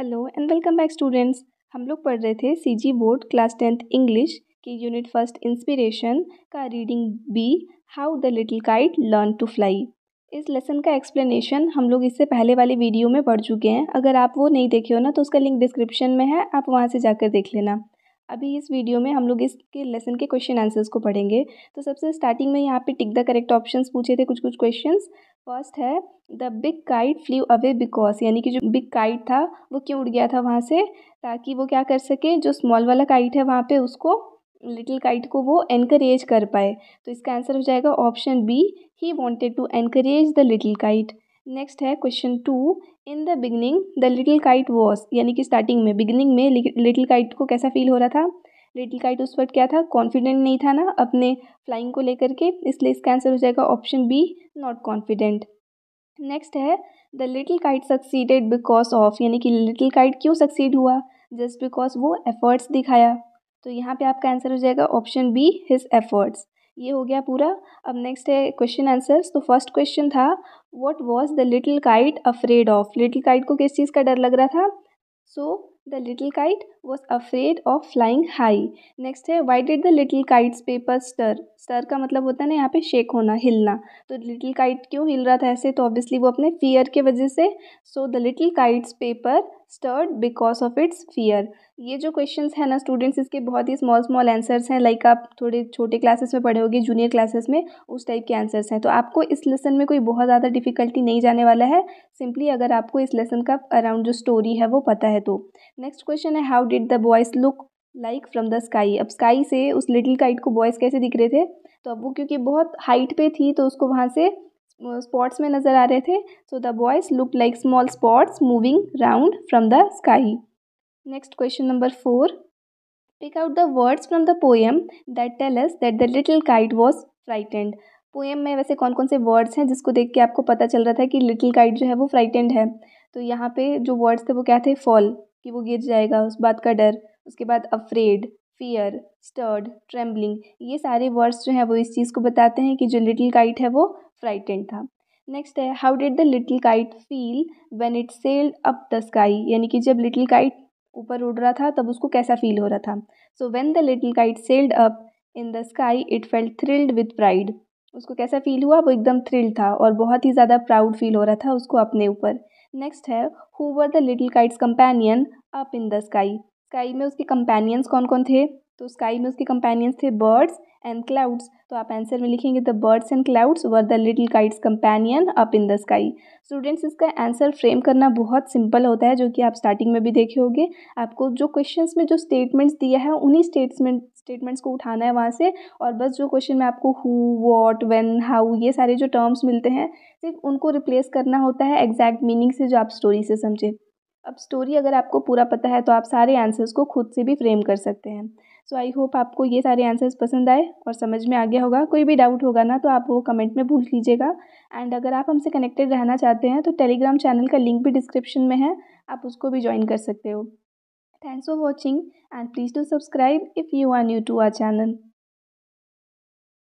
Hello and welcome back students हम लोग पढ़ रहे थे CG board class tenth English की यूनिट फर्स्ट इंस्पिरेशन का reading B how the little kite learn to fly इस लेसन का एक्सप्लेनेशन हम लोग इससे पहले वाली वीडियो में पढ़ चुके हैं अगर आप वो नहीं देखे हो ना तो उसका लिंक डिस्क्रिप्शन में है आप वहाँ से जाकर देख लेना अभी इस वीडियो में हम लोग इसके लेसन के क्वेश्चन आंसर्स को पढ़ेंगे तो सबसे स्टार्टिंग में यहाँ पे टिक द करेक्ट ऑप्शंस पूछे थे कुछ कुछ क्वेश्चंस फर्स्ट है the big kite flew away because यानी कि जो बिग काइट था वो क्यों उड़ गया था वहाँ से ताकि वो क्या कर सके जो स्मॉल वाला काइट है वहाँ पे उसको लिटिल काइट को वो एनकरेज कर पाए तो इसका आंसर हो जाएगा ऑप्शन बी ही wanted to encourage the little kite next है question two in the beginning the little kite was यानी कि स्टार्टिंग में बिगनिंग में लिटिल काइट को कैसा फील हो रहा था लिटिल काइट उस वक्त क्या था कॉन्फिडेंट नहीं था ना अपने फ्लाइंग को लेकर के इसलिए इसका आंसर हो जाएगा option B not confident next है the little kite succeeded because of यानी कि लिटिल काइट क्यों सक्सीड हुआ जस्ट बिकॉज वो एफर्ट्स दिखाया तो यहाँ पे आपका आंसर हो जाएगा ऑप्शन बी हिज एफर्ट्स ये हो गया पूरा अब नेक्स्ट है क्वेश्चन आंसर्स तो फर्स्ट क्वेश्चन था what was the little kite afraid of little kite को किस चीज़ का डर लग रहा था so the little kite was afraid of flying high next है why did the little kite's paper stir stir का मतलब होता है ना यहाँ पे शेक होना हिलना तो लिटिल काइट क्यों हिल रहा था ऐसे तो ऑब्वियसली वो अपने फियर के वजह से so the little kite's paper stirred because of its fear ये जो क्वेश्चन है ना स्टूडेंट्स इसके बहुत ही स्मॉल स्मॉल आंसर्स हैं लाइक आप थोड़े छोटे क्लासेस में पढ़े होगे जूनियर क्लासेस में उस टाइप के आंसर्स हैं तो आपको इस लेसन में कोई बहुत ज़्यादा डिफिकल्टी नहीं जाने वाला है सिंपली अगर आपको इस लेसन का अराउंड जो स्टोरी है वो पता है तो नेक्स्ट क्वेश्चन है how did did the boys look like from the sky अब स्काई से उस लिटिल काइट को बॉयज़ कैसे दिख रहे थे तो अब वो क्योंकि बहुत हाइट पे थी तो उसको वहाँ से स्पॉट्स में नज़र आ रहे थे so the boys look like small spots moving round from the sky next question number four pick out the words from the poem that tells that the little kite was frightened poem में वैसे कौन कौन से words हैं जिसको देख के आपको पता चल रहा था कि लिटिल काइट जो है वो फ्राइटेंड है तो यहाँ पे जो वर्ड्स थे वो क्या थे फॉल कि वो गिर जाएगा उस बात का डर उसके बाद अफ्रेड फ़ियर स्टर्ड ट्रेम्बलिंग ये सारे वर्ड्स जो हैं वो इस चीज़ को बताते हैं कि जो लिटिल काइट है वो फ्राइटेंड था नेक्स्ट है how did the little kite feel when it sailed up the sky यानी कि जब लिटिल काइट ऊपर उड़ रहा था तब उसको कैसा फील हो रहा था so when the little kite sailed up in the sky it felt thrilled with pride उसको कैसा फील हुआ वो एकदम थ्रिल था और बहुत ही ज़्यादा प्राउड फील हो रहा था उसको अपने ऊपर नेक्स्ट है who were the little kite's companion up in the sky sky में उसके कंपेनियंस कौन कौन थे तो स्काई में उसके कंपेनियंस थे बर्ड्स एंड क्लाउड्स तो आप आंसर में लिखेंगे the birds and clouds were the little kite's companion up in the sky students इसका आंसर फ्रेम करना बहुत सिंपल होता है जो कि आप स्टार्टिंग में भी देखे होंगे आपको जो क्वेश्चंस में जो स्टेटमेंट्स दिया है उन्हीं स्टेटमेंट स्टेटमेंट्स को उठाना है वहाँ से और बस जो क्वेश्चन में आपको हु वॉट वेन हाउ ये सारे जो टर्म्स मिलते हैं सिर्फ उनको रिप्लेस करना होता है एग्जैक्ट मीनिंग से जो आप स्टोरी से समझें अब स्टोरी अगर आपको पूरा पता है तो आप सारे आंसर्स को खुद से भी फ्रेम कर सकते हैं सो आई होप आपको ये सारे आंसर्स पसंद आए और समझ में आ गया होगा कोई भी डाउट होगा ना तो आप वो कमेंट में भूल लीजिएगा एंड अगर आप हमसे कनेक्टेड रहना चाहते हैं तो टेलीग्राम चैनल का लिंक भी डिस्क्रिप्शन में है आप उसको भी ज्वाइन कर सकते हो Thanks for watching and please do subscribe if you are new to our channel.